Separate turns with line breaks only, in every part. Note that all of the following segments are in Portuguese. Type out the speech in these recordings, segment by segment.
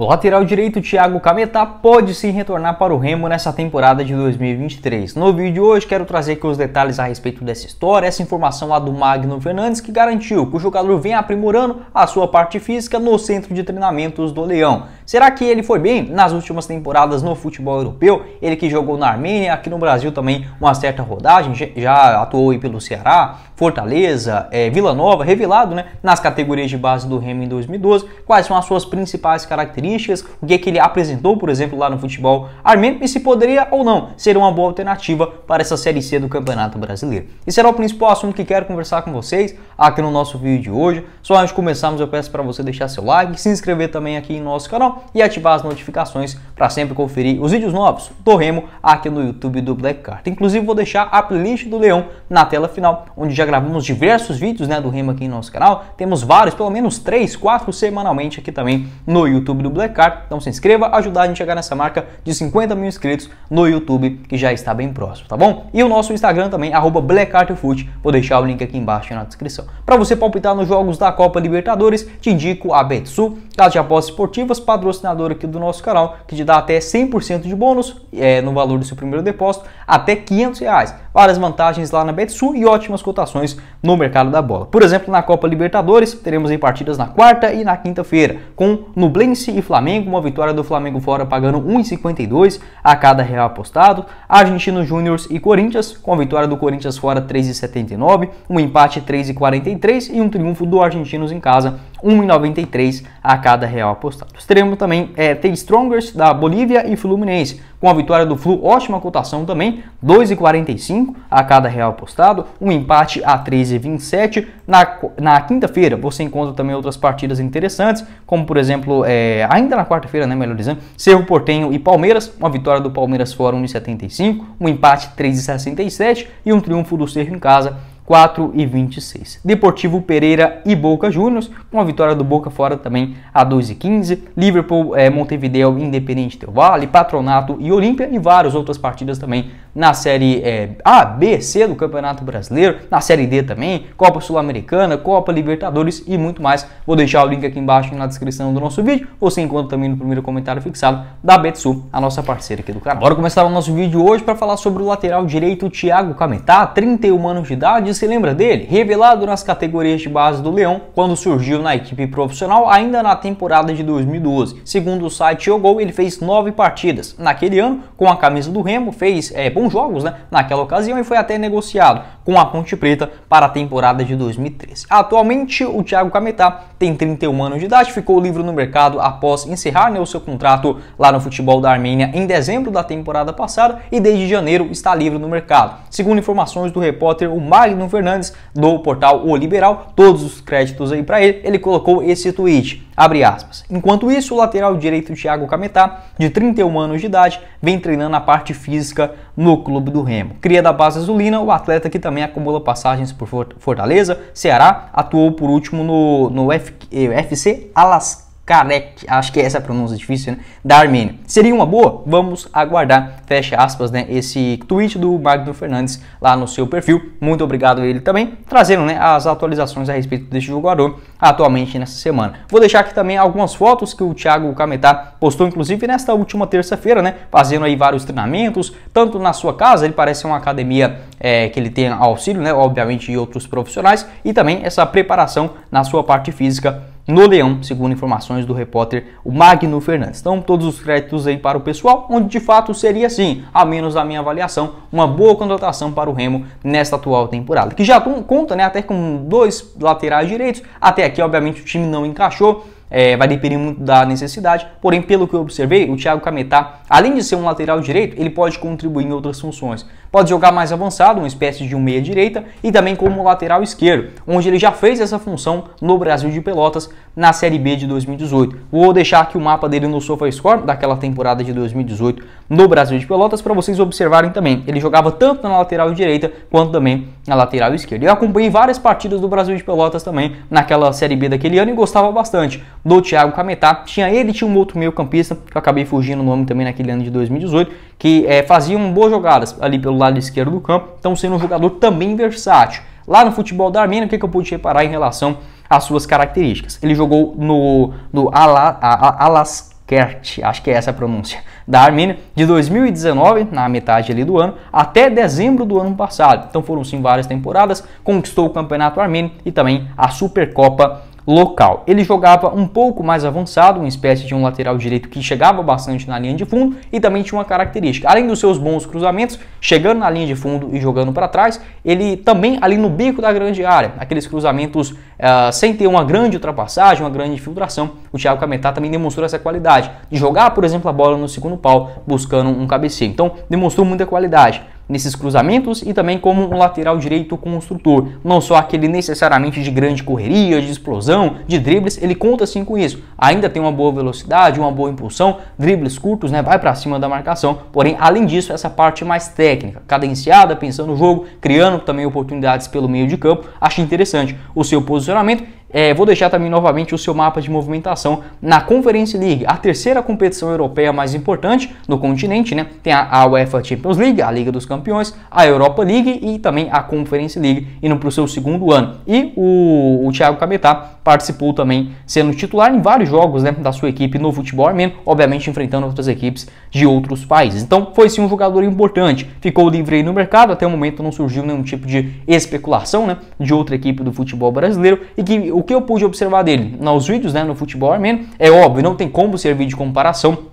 O lateral direito Thiago Cametá pode sim retornar para o Remo nessa temporada de 2023. No vídeo de hoje quero trazer aqui os detalhes a respeito dessa história, essa informação lá do Magno Fernandes que garantiu que o jogador vem aprimorando a sua parte física no centro de treinamentos do Leão. Será que ele foi bem nas últimas temporadas no futebol europeu? Ele que jogou na Armênia, aqui no Brasil também uma certa rodagem, já atuou aí pelo Ceará, Fortaleza, é, Vila Nova, revelado né, nas categorias de base do Remo em 2012. Quais são as suas principais características? características, o que, é que ele apresentou, por exemplo, lá no futebol armênio e se poderia ou não ser uma boa alternativa para essa Série C do Campeonato Brasileiro. Esse será o principal assunto que quero conversar com vocês aqui no nosso vídeo de hoje. Só antes de começarmos, eu peço para você deixar seu like, se inscrever também aqui em nosso canal e ativar as notificações para sempre conferir os vídeos novos do Remo aqui no YouTube do Black Card. Inclusive, vou deixar a playlist do Leão na tela final, onde já gravamos diversos vídeos né, do Remo aqui em nosso canal. Temos vários, pelo menos três, quatro semanalmente aqui também no YouTube do do Black Card. Então se inscreva, ajudar a gente a chegar nessa marca de 50 mil inscritos no YouTube, que já está bem próximo, tá bom? E o nosso Instagram também, arroba BlackArtFoot, vou deixar o link aqui embaixo na descrição. Para você palpitar nos jogos da Copa Libertadores, te indico a Betsu, casa de apostas esportivas, patrocinadora aqui do nosso canal, que te dá até 100% de bônus é, no valor do seu primeiro depósito, até 500 reais. Várias vantagens lá na Betsu e ótimas cotações no mercado da bola. Por exemplo, na Copa Libertadores, teremos aí partidas na quarta e na quinta-feira, com Nublense e Flamengo, uma vitória do Flamengo fora pagando 1,52 a cada real apostado. Argentino Júnior e Corinthians, com a vitória do Corinthians fora 3,79, um empate 3,43 e um triunfo do Argentinos em casa 1,93 a cada real apostado. Extremo também é, tem Strongers da Bolívia e Fluminense, com a vitória do Flu, ótima cotação também, 2,45 a cada real apostado, um empate a 13,27. Na, na quinta-feira você encontra também outras partidas interessantes, como por exemplo, é, ainda na quarta-feira, né, melhor dizendo, Cerro Portenho e Palmeiras, uma vitória do Palmeiras fora 1,75, um empate 3,67 e um triunfo do Cerro em casa 4 e 26. Deportivo Pereira e Boca Juniors, com a vitória do Boca fora também a 2 e 15. Liverpool, é, Montevideo, Independente Del Vale, Patronato e Olímpia e várias outras partidas também na série é, A, B, C do Campeonato Brasileiro, na série D também, Copa Sul-Americana, Copa Libertadores e muito mais. Vou deixar o link aqui embaixo na descrição do nosso vídeo. Você encontra também no primeiro comentário fixado da Betsu, a nossa parceira aqui do canal. Bora começar o nosso vídeo hoje para falar sobre o lateral direito Thiago Cametá, 31 anos de idade, se lembra dele? Revelado nas categorias de base do Leão, quando surgiu na equipe profissional ainda na temporada de 2012. Segundo o site Yogol, ele fez nove partidas. Naquele ano, com a camisa do Remo, fez é, bons jogos né, naquela ocasião e foi até negociado com a Ponte Preta para a temporada de 2013. Atualmente, o Thiago Cametá tem 31 anos de idade, ficou livre no mercado após encerrar né, o seu contrato lá no futebol da Armênia em dezembro da temporada passada e desde janeiro está livre no mercado. Segundo informações do repórter o Magno Fernandes do portal O Liberal, todos os créditos aí para ele, ele colocou esse tweet. Abre aspas. Enquanto isso, o lateral direito Thiago Cametá, de 31 anos de idade, vem treinando a parte física no clube do Remo. Cria da base azulina, o atleta que também acumula passagens por Fortaleza, Ceará, atuou por último no, no F, eh, FC Alasca Karek, acho que essa é a pronúncia difícil, né? Da Armênia. Seria uma boa? Vamos aguardar, fecha aspas, né? Esse tweet do Magno Fernandes lá no seu perfil. Muito obrigado a ele também, trazendo né, as atualizações a respeito deste jogador atualmente nessa semana. Vou deixar aqui também algumas fotos que o Thiago Cametá postou, inclusive nesta última terça-feira, né? Fazendo aí vários treinamentos, tanto na sua casa, ele parece uma academia é, que ele tem auxílio, né? Obviamente, de outros profissionais, e também essa preparação na sua parte física no Leão, segundo informações do repórter o Magno Fernandes. Então, todos os créditos aí para o pessoal, onde de fato seria sim, a menos da minha avaliação, uma boa contratação para o Remo nesta atual temporada, que já conta né, até com dois laterais direitos. Até aqui, obviamente, o time não encaixou. É, vai depender muito da necessidade, porém, pelo que eu observei, o Thiago Cametá, além de ser um lateral direito, ele pode contribuir em outras funções. Pode jogar mais avançado, uma espécie de um meia direita, e também como lateral esquerdo, onde ele já fez essa função no Brasil de Pelotas na Série B de 2018. Vou deixar aqui o mapa dele no SofaScore daquela temporada de 2018 no Brasil de Pelotas para vocês observarem também. Ele jogava tanto na lateral direita quanto também na lateral esquerda. Eu acompanhei várias partidas do Brasil de Pelotas também naquela Série B daquele ano e gostava bastante do Thiago Cametá. Tinha ele, tinha um outro meio campista, que eu acabei fugindo o nome também naquele ano de 2018, que é, eh, faziam boas jogadas ali pelo lado esquerdo do campo, então sendo um jogador também versátil. Lá no futebol da Armênia, o que, que eu pude reparar em relação às suas características? Ele jogou no, no Ala, a, a, Alaskert, acho que é essa a pronúncia, da Armênia, de 2019, na metade ali do ano, até dezembro do ano passado. Então foram sim várias temporadas, conquistou o Campeonato Armênio e também a Supercopa local. Ele jogava um pouco mais avançado, uma espécie de um lateral direito que chegava bastante na linha de fundo e também tinha uma característica. Além dos seus bons cruzamentos, chegando na linha de fundo e jogando para trás, ele também ali no bico da grande área, aqueles cruzamentos uh, sem ter uma grande ultrapassagem, uma grande infiltração, o Thiago Cametá também demonstrou essa qualidade de jogar, por exemplo, a bola no segundo pau buscando um cabeceio. Então, demonstrou muita qualidade nesses cruzamentos e também como um lateral direito construtor. Não só aquele necessariamente de grande correria, de explosão, de dribles, ele conta sim com isso. Ainda tem uma boa velocidade, uma boa impulsão, dribles curtos, né, vai para cima da marcação. Porém, além disso, essa parte mais técnica, cadenciada, pensando no jogo, criando também oportunidades pelo meio de campo, acho interessante o seu posicionamento é, vou deixar também novamente o seu mapa de movimentação na Conference League, a terceira competição europeia mais importante no continente, né? Tem a, a UEFA Champions League, a Liga dos Campeões, a Europa League e também a Conference League, indo para o seu segundo ano. E o, o Thiago Cabetá participou também sendo titular em vários jogos né, da sua equipe no futebol armeno, obviamente enfrentando outras equipes de outros países. Então foi sim um jogador importante, ficou livre aí no mercado, até o momento não surgiu nenhum tipo de especulação né, de outra equipe do futebol brasileiro e que o que eu pude observar dele nos vídeos, né, no futebol armênio, é óbvio, não tem como servir de comparação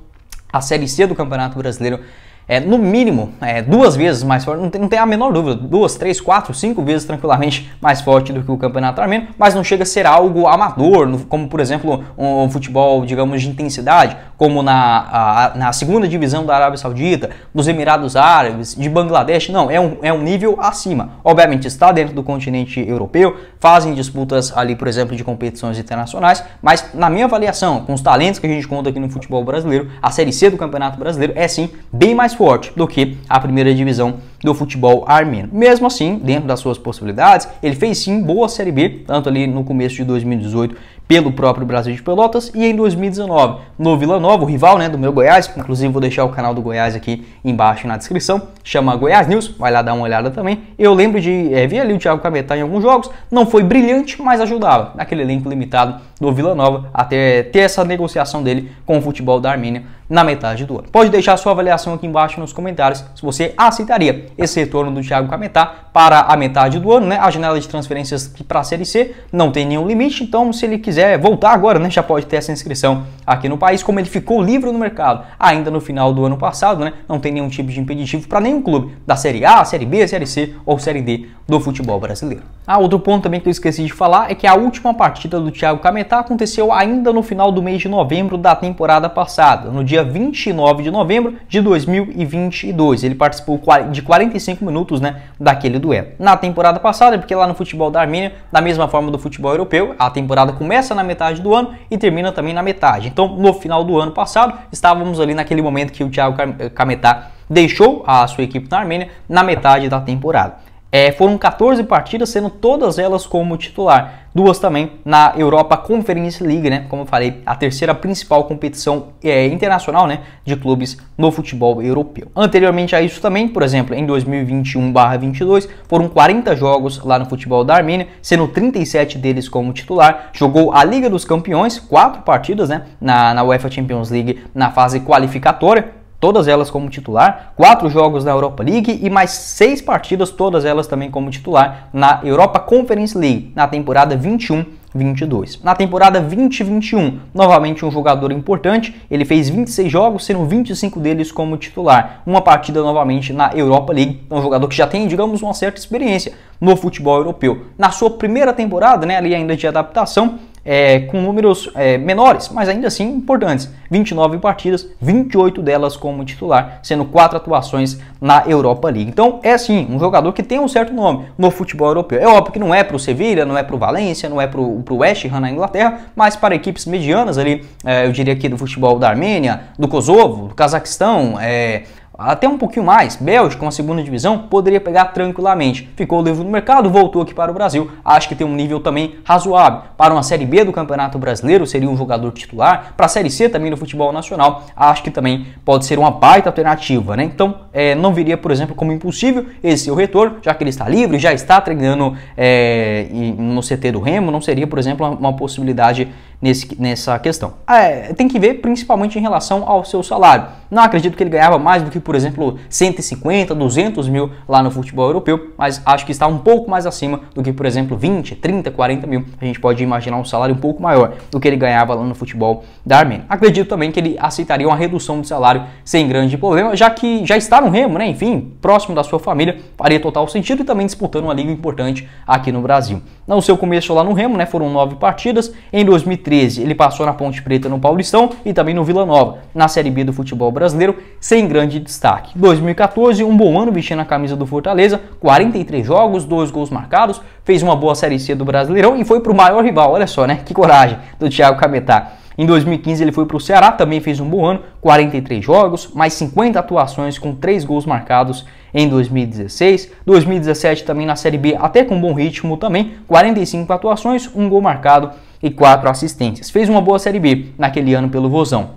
a Série C do Campeonato Brasileiro é, no mínimo, é, duas vezes mais forte, não tem, não tem, a menor dúvida, duas, três, quatro, cinco vezes tranquilamente mais forte do que o campeonato armênio, mas não chega a ser algo amador, como por exemplo um, um futebol, digamos, de intensidade, como na, a, na segunda divisão da Arábia Saudita, dos Emirados Árabes, de Bangladesh, não, é um, é um nível acima. Obviamente está dentro do continente europeu, fazem disputas ali, por exemplo, de competições internacionais, mas na minha avaliação, com os talentos que a gente conta aqui no futebol brasileiro, a Série C do Campeonato Brasileiro é sim bem mais forte do que a primeira divisão do futebol armênio. Mesmo assim, dentro das suas possibilidades, ele fez sim boa Série B, tanto ali no começo de 2018 pelo próprio Brasil de Pelotas e em 2019 no Vila Nova, o rival né, do meu Goiás, inclusive vou deixar o canal do Goiás aqui embaixo na descrição, chama Goiás News, vai lá dar uma olhada também. Eu lembro de é, ver ali o Thiago Cametá em alguns jogos, não foi brilhante, mas ajudava, naquele elenco limitado do Vila Nova até ter essa negociação dele com o futebol da Armênia na metade do ano. Pode deixar sua avaliação aqui embaixo nos comentários se você aceitaria esse retorno do Thiago Cametá para a metade do ano, né? A janela de transferências para a Série C não tem nenhum limite, então se ele quiser voltar agora, né, já pode ter essa inscrição aqui no país, como ele ficou livre no mercado ainda no final do ano passado, né? Não tem nenhum tipo de impeditivo para nenhum clube da Série A, Série B, Série C ou Série D do futebol brasileiro. Ah, outro ponto também que eu esqueci de falar é que a última partida do Thiago Cametá aconteceu ainda no final do mês de novembro da temporada passada, no dia 29 de novembro de 2022. Ele participou de 45 minutos né, daquele duelo. Na temporada passada, porque lá no futebol da Armênia, da mesma forma do futebol europeu, a temporada começa na metade do ano e termina também na metade. Então, no final do ano passado, estávamos ali naquele momento que o Thiago Cametá deixou a sua equipe na Armênia na metade da temporada. É, foram 14 partidas, sendo todas elas como titular. Duas também na Europa Conference League, né? Como eu falei, a terceira principal competição é, internacional né? de clubes no futebol europeu. Anteriormente a isso também, por exemplo, em 2021-22, foram 40 jogos lá no futebol da Armênia, sendo 37 deles como titular. Jogou a Liga dos Campeões, quatro partidas né? na, na UEFA Champions League na fase qualificatória, todas elas como titular, quatro jogos na Europa League e mais seis partidas, todas elas também como titular, na Europa Conference League, na temporada 21 22. Na temporada 2021, novamente um jogador importante, ele fez 26 jogos, sendo 25 deles como titular. Uma partida novamente na Europa League, um jogador que já tem, digamos, uma certa experiência no futebol europeu. Na sua primeira temporada, né, ali ainda de adaptação, é, com números é, menores, mas ainda assim importantes. 29 partidas, 28 delas como titular, sendo quatro atuações na Europa League. Então é assim um jogador que tem um certo nome no futebol europeu. É óbvio que não é para o Sevilha, não é para o Valência, não é para o West Ham na Inglaterra, mas para equipes medianas ali, é, eu diria aqui do futebol da Armênia, do Kosovo, do Cazaquistão, é, até um pouquinho mais, Bélgica, uma segunda divisão, poderia pegar tranquilamente. Ficou livre no mercado, voltou aqui para o Brasil, acho que tem um nível também razoável. Para uma Série B do Campeonato Brasileiro, seria um jogador titular. Para a Série C também do futebol nacional, acho que também pode ser uma baita alternativa, né? Então, é, não viria, por exemplo, como impossível esse seu retorno, já que ele está livre, já está treinando é, no CT do Remo, não seria, por exemplo, uma, uma possibilidade nesse, nessa questão. É, tem que ver principalmente em relação ao seu salário. Não acredito que ele ganhava mais do que, por exemplo, 150, 200 mil lá no futebol europeu, mas acho que está um pouco mais acima do que, por exemplo, 20, 30, 40 mil. A gente pode imaginar um salário um pouco maior do que ele ganhava lá no futebol da Armênia. Acredito também que ele aceitaria uma redução de salário sem grande problema, já que já está no Remo, né? Enfim, próximo da sua família, faria total sentido e também disputando uma liga importante aqui no Brasil. No seu começo lá no Remo, né? Foram nove partidas. Em 2013, 2013 ele passou na Ponte Preta no Paulistão e também no Vila Nova, na Série B do futebol brasileiro, sem grande destaque. 2014, um bom ano vestindo a camisa do Fortaleza, 43 jogos, 2 gols marcados, fez uma boa Série C do Brasileirão e foi para o maior rival, olha só, né? Que coragem do Thiago Cametá. Em 2015 ele foi para o Ceará, também fez um bom ano, 43 jogos, mais 50 atuações com 3 gols marcados em 2016. 2017 também na Série B, até com bom ritmo também, 45 atuações, um gol marcado e 4 assistências. Fez uma boa Série B naquele ano pelo Vozão.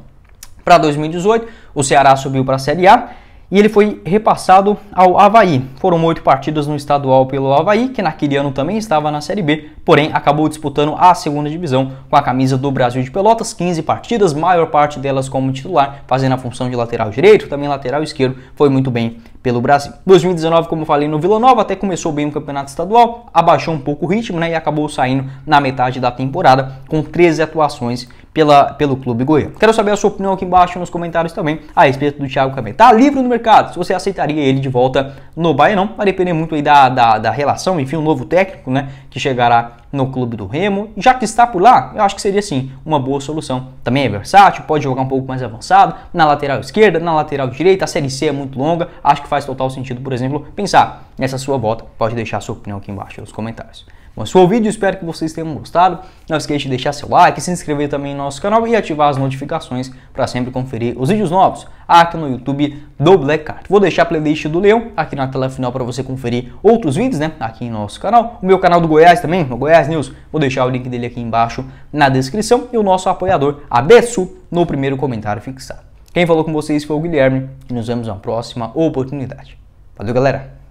Para 2018, o Ceará subiu para a Série A e ele foi repassado ao Havaí. Foram oito partidas no estadual pelo Havaí, que naquele ano também estava na Série B, porém acabou disputando a segunda divisão com a camisa do Brasil de Pelotas, 15 partidas, maior parte delas como titular, fazendo a função de lateral direito, também lateral esquerdo, foi muito bem pelo Brasil. 2019, como falei, no Vila Nova até começou bem o campeonato estadual, abaixou um pouco o ritmo né, e acabou saindo na metade da temporada com 13 atuações pela, pelo clube goiano. Quero saber a sua opinião aqui embaixo nos comentários também a respeito do Thiago Camê. Tá livre no mercado? Se você aceitaria ele de volta no Baianão, vai depender muito aí da, da, da relação, enfim, um novo técnico, né, que chegará no clube do Remo. Já que está por lá, eu acho que seria sim uma boa solução. Também é versátil, pode jogar um pouco mais avançado, na lateral esquerda, na lateral direita, a série C é muito longa, acho que faz total sentido, por exemplo, pensar nessa sua volta. Pode deixar a sua opinião aqui embaixo nos comentários. Mas foi o vídeo, espero que vocês tenham gostado. Não esqueça de deixar seu like, se inscrever também no nosso canal e ativar as notificações para sempre conferir os vídeos novos aqui no YouTube do Black Card. Vou deixar a playlist do Leão aqui na tela final para você conferir outros vídeos, né, aqui em nosso canal. O meu canal do Goiás também, o Goiás News, vou deixar o link dele aqui embaixo na descrição e o nosso apoiador, a Bessu, no primeiro comentário fixado. Quem falou com vocês foi o Guilherme e nos vemos na próxima oportunidade. Valeu, galera!